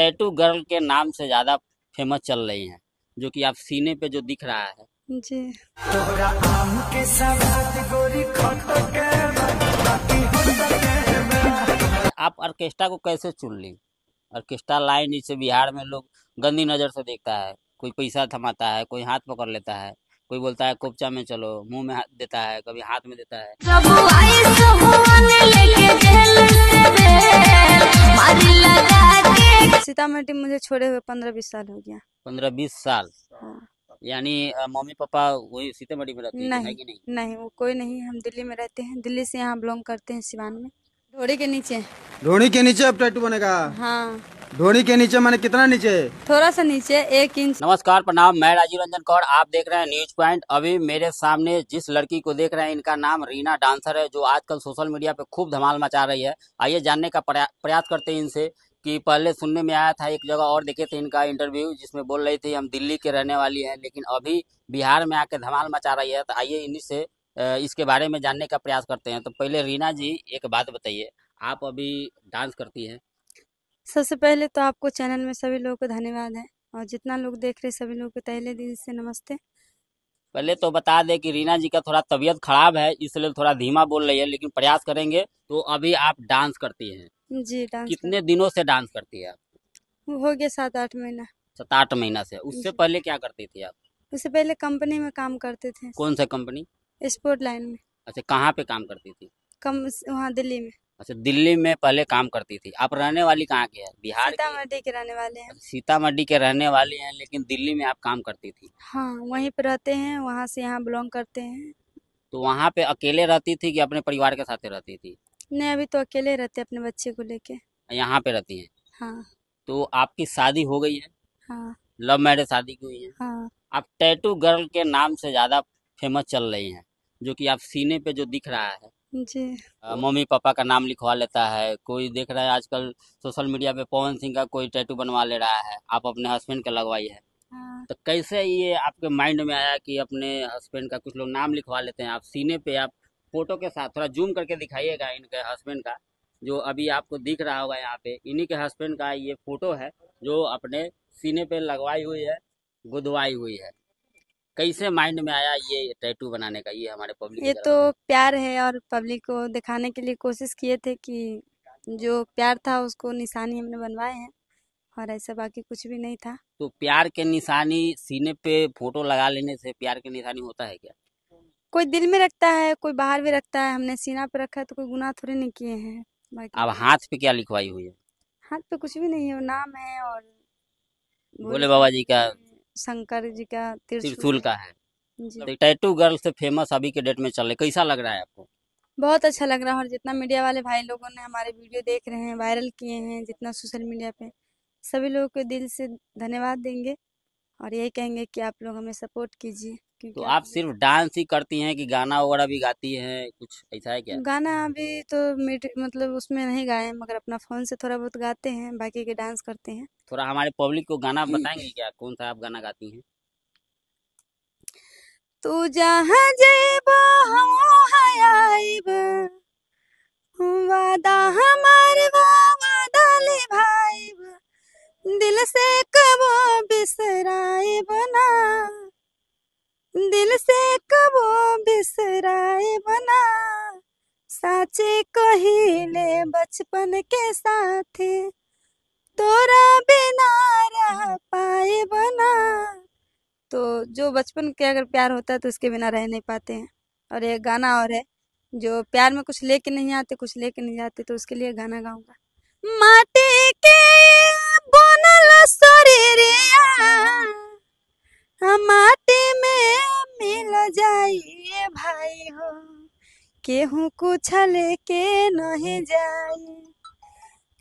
Tattoo girl के नाम से ज़्यादा फेमस चल रही हैं जो कि आप सीने पे जो दिख रहा है जी आप ऑर्केस्ट्रा को कैसे चुन ली ऑर्केस्ट्रा लाइन जिसे बिहार में लोग गंदी नज़र से देखता है कोई पैसा थमाता है कोई हाथ पकड़ लेता है कोई बोलता है कोपचा में चलो मुंह में हाथ देता है कभी हाथ में देता है सब सीतामढ़ी मुझे छोड़े हुए पंद्रह बीस साल हो गया पंद्रह बीस साल हाँ। यानी मम्मी पापा वही सीतामढ़ी में रहते हैं नहीं, नहीं नहीं वो कोई नहीं हम दिल्ली में रहते हैं दिल्ली से यहाँ बिलोंग करते हैं सिवान में ढोड़ी के नीचे ढोड़ी के नीचे अब टैटू बनेगा हाँ ढोड़ी के नीचे मैंने कितना नीचे थोड़ा सा नीचे एक इंच नमस्कार प्रणाम मैं राजीव रंजन कौर आप देख रहे हैं न्यूज पॉइंट अभी मेरे सामने जिस लड़की को देख रहे हैं इनका नाम रीना डांसर है जो आजकल सोशल मीडिया पे खूब धमाल मचा रही है आइए जानने का प्रयास करते हैं इनसे कि पहले सुनने में आया था एक जगह और देखे थे इनका इंटरव्यू जिसमें बोल रही थी हम दिल्ली के रहने वाली हैं लेकिन अभी बिहार में आके धमाल मचा रही है तो आइए इन्हीं से इसके बारे में जानने का प्रयास करते हैं तो पहले रीना जी एक बात बताइए आप अभी डांस करती हैं सबसे पहले तो आपको चैनल में सभी लोगों को धन्यवाद है और जितना लोग देख रहे सभी लोग को पहले दिन से नमस्ते पहले तो बता दे कि रीना जी का थोड़ा तबीयत खराब है इसलिए थोड़ा धीमा बोल रही है लेकिन प्रयास करेंगे तो अभी आप डांस करती हैं जी डांस कितने दिनों से डांस करती है आप हो गया सात आठ महीना सात आठ महीना से उससे पहले क्या करती थी आप उससे पहले कंपनी में काम करते थे कौन सा कंपनी स्पोर्ट लाइन में अच्छा कहाँ पे काम करती थी कम वहाँ दिल्ली में अच्छा दिल्ली में पहले काम करती थी आप रहने वाली कहाँ के हैं बिहार सीतामढ़ी के रहने वाले हैं सीतामढ़ी के रहने वाले हैं लेकिन दिल्ली में आप काम करती थी हाँ वहीं पर रहते हैं वहाँ से यहाँ बिलोंग करते हैं तो वहाँ पे अकेले रहती थी कि अपने परिवार के साथ रहती थी नहीं अभी तो अकेले रहते हैं अपने बच्चे को लेके यहाँ पे रहती हैं हाँ तो आपकी शादी हो गई है हाँ लव मैरिज शादी की हुई है हाँ आप टैटू गर्ल के नाम से ज्यादा फेमस चल रही हैं जो कि आप सीने पे जो दिख रहा है जी मम्मी पापा का नाम लिखवा लेता है कोई देख रहा है आजकल सोशल मीडिया पे पवन सिंह का कोई टैटू बनवा ले रहा है आप अपने हस्बैंड का लगवाई है हाँ। तो कैसे ये आपके माइंड में आया कि अपने हस्बैंड का कुछ लोग नाम लिखवा लेते हैं आप सीने पे आप फोटो के साथ थोड़ा जूम करके दिखाइएगा इनके हस्बैंड का जो अभी आपको दिख रहा होगा यहाँ पे इन्हीं के हस्बैंड का ये फोटो है जो अपने सीने पे लगवाई हुई है गुदवाई हुई है कैसे माइंड में आया ये टैटू बनाने का ये हमारे पब्लिक ये तो प्यार है और पब्लिक को दिखाने के लिए कोशिश किए थे कि जो प्यार था उसको निशानी हमने बनवाए हैं और ऐसा बाकी कुछ भी नहीं था तो प्यार के निशानी सीने पे फोटो लगा लेने से प्यार के निशानी होता है क्या कोई दिल में रखता है कोई बाहर में रखता है हमने सीना पे रखा है तो कोई गुना थोड़े नहीं किए हैं अब तो हाथ पे क्या लिखवाई हुई है हाथ पे कुछ भी नहीं है नाम है और भोले बाबा जी का शंकर जी का त्रिशूल का है तो टैटू गर्ल से फेमस अभी के डेट में चल रहे कैसा लग रहा है आपको बहुत अच्छा लग रहा है और जितना मीडिया वाले भाई लोगों ने हमारे वीडियो देख रहे हैं वायरल किए हैं जितना सोशल मीडिया पे सभी लोगों को दिल से धन्यवाद देंगे और यही कहेंगे कि आप लोग हमें सपोर्ट कीजिए तो आप सिर्फ डांस ही करती हैं कि गाना वगैरह भी गाती हैं कुछ ऐसा है क्या गाना अभी तो मतलब उसमें नहीं गाए मगर अपना फोन से थोड़ा बहुत गाते हैं बाकी के डांस करते हैं थोड़ा हमारे पब्लिक को गाना बताएंगे क्या कौन सा आप गाना गाती हैं तू जहां जेबो हम हयाइब वादा हमारे वादा भाईब दिल से कबो नाचे कहिले बचपन के साथी तोरा बिना रह पाए बना तो जो बचपन के अगर प्यार होता है तो उसके बिना रह नहीं पाते हैं और एक गाना और है जो प्यार में कुछ लेके नहीं आते कुछ लेके नहीं जाते तो उसके लिए गाना गाऊंगा माटी के केहू कुछ के हम्म। नहीं जाई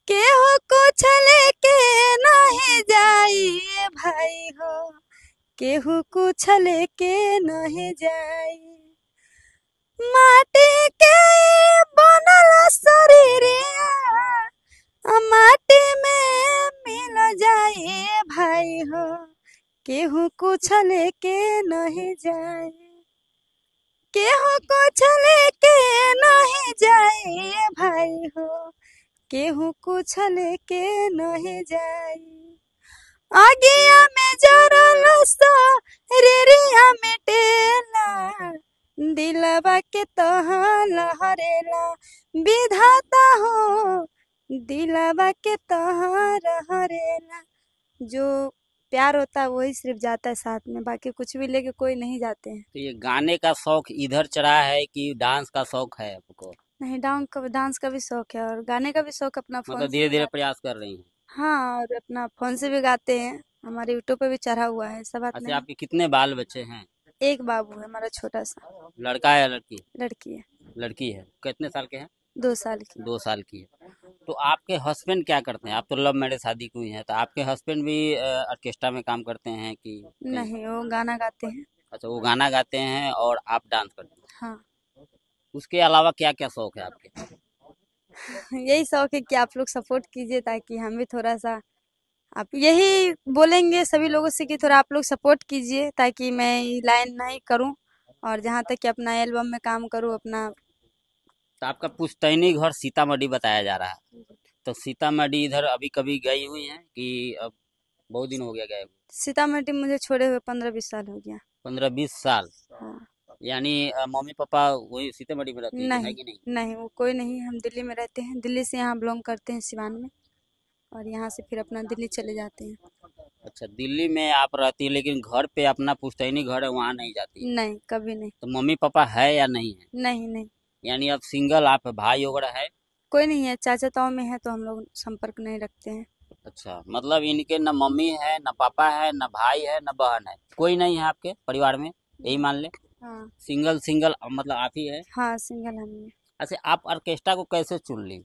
केहू कुछ के नहीं जाई भाई हो केहू कुछ के नहीं हम्म। जाई माटी के बनल शरीर माटी में मिल जाए भाई हो केहू कुछ के नहीं जाए केहू कुछ लेके नहीं जाए भाई हो केहू कुछ लेके नहीं जाए आगे तो, में रे रे हमें टेला दिलवा के तहा तो लहरेला विधाता हो दिलवा के तहा तो रहरेला जो प्यार होता है वही सिर्फ जाता है साथ में बाकी कुछ भी लेके कोई नहीं जाते हैं तो ये गाने का शौक इधर चढ़ा है कि डांस का शौक है आपको नहीं डांस का डांस का भी शौक है और गाने का भी शौक अपना मतलब फोन मतलब धीरे धीरे प्रयास कर रही है हाँ और अपना फोन से भी गाते हैं हमारे यूट्यूब पे भी चढ़ा हुआ है सब अच्छा आपके कितने बाल बच्चे हैं एक बाबू है हमारा छोटा सा लड़का है लड़की लड़की है लड़की है कितने साल के हैं दो साल की दो साल की है तो आपके हस्बैंड क्या करते हैं आप तो लव मैरिज शादी हुई है तो आपके हस्बैंड भी ऑर्केस्ट्रा में काम करते हैं कि नहीं वो गाना गाते हैं अच्छा वो गाना गाते हैं और आप डांस करते हैं हाँ उसके अलावा क्या क्या शौक है आपके यही शौक है कि आप लोग सपोर्ट कीजिए ताकि हम भी थोड़ा सा आप यही बोलेंगे सभी लोगों से कि थोड़ा आप लोग सपोर्ट कीजिए ताकि मैं लाइन नहीं करूं और जहां तक कि अपना एल्बम में काम करूं अपना तो आपका पुश्तैनी घर सीतामढ़ी बताया जा रहा है तो सीतामढ़ी इधर अभी कभी गई हुई है कि अब बहुत दिन हो गया गए सीतामढ़ी मुझे छोड़े हुए पंद्रह बीस साल हो गया पंद्रह बीस साल हाँ। यानी मम्मी पापा वही सीतामढ़ी में रहते हैं नहीं, नहीं नहीं वो कोई नहीं हम दिल्ली में रहते हैं दिल्ली से यहाँ बिलोंग करते हैं सिवान में और यहाँ से फिर अपना दिल्ली चले जाते हैं अच्छा दिल्ली में आप रहती है लेकिन घर पे अपना पुश्तैनी घर है वहाँ नहीं जाती नहीं कभी नहीं तो मम्मी पापा है या नहीं है नहीं नहीं यानी आप सिंगल आप भाई वगैरह है कोई नहीं है चाचा ताऊ में है तो हम लोग संपर्क नहीं रखते हैं अच्छा मतलब इनके न मम्मी है न पापा है न भाई है न बहन है कोई नहीं है आपके परिवार में यही मान ले हाँ। सिंगल सिंगल मतलब आप ही है हाँ सिंगल हम अच्छा आप ऑर्केस्ट्रा को कैसे चुन ली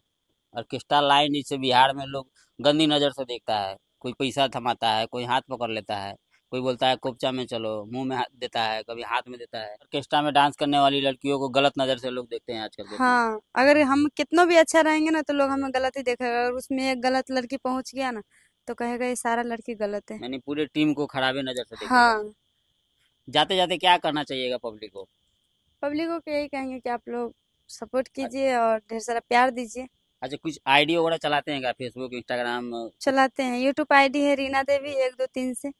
ऑर्केस्ट्रा लाइन जिसे बिहार में लोग गंदी नजर से देखता है कोई पैसा थमाता है कोई हाथ पकड़ लेता है कोई बोलता है कोपचा में चलो मुंह में देता है कभी हाथ में देता है ऑर्केस्ट्रा में डांस करने वाली लड़कियों को गलत नजर से लोग देखते हैं आजकल हाँ अगर हम कितना भी अच्छा रहेंगे ना तो लोग हमें गलत ही देखेगा अगर उसमें एक गलत लड़की पहुंच गया ना तो कहेगा ये सारा लड़की गलत है यानी पूरी टीम को खराबे नजर से हाँ जाते जाते क्या करना चाहिएगा पब्लिक को पब्लिक को यही कहेंगे कि आप लोग सपोर्ट कीजिए और ढेर सारा प्यार दीजिए अच्छा कुछ आईडी वगैरह चलाते हैं क्या फेसबुक इंस्टाग्राम चलाते हैं यूट्यूब आईडी है रीना देवी एक दो तीन से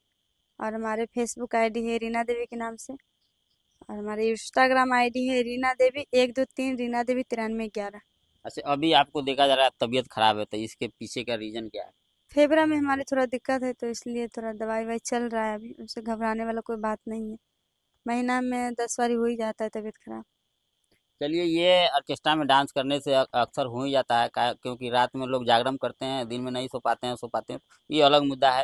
और हमारे फेसबुक आईडी है रीना देवी के नाम से और हमारे इंस्टाग्राम आईडी है रीना देवी एक दो तीन रीना देवी तिरानवे ग्यारह अच्छा अभी आपको देखा जा रहा है तबीयत खराब है तो इसके पीछे का रीजन क्या है फेबरा में हमारे थोड़ा दिक्कत है तो इसलिए थोड़ा दवाई ववाई चल रहा है अभी उसे घबराने वाला कोई बात नहीं है महीना में दस बारी हो ही जाता है तबीयत खराब चलिए ये ऑर्केस्ट्रा में डांस करने से अक्सर हो ही जाता है क्योंकि रात में लोग जागरण करते हैं दिन में नहीं सो पाते हैं सो पाते हैं ये अलग मुद्दा है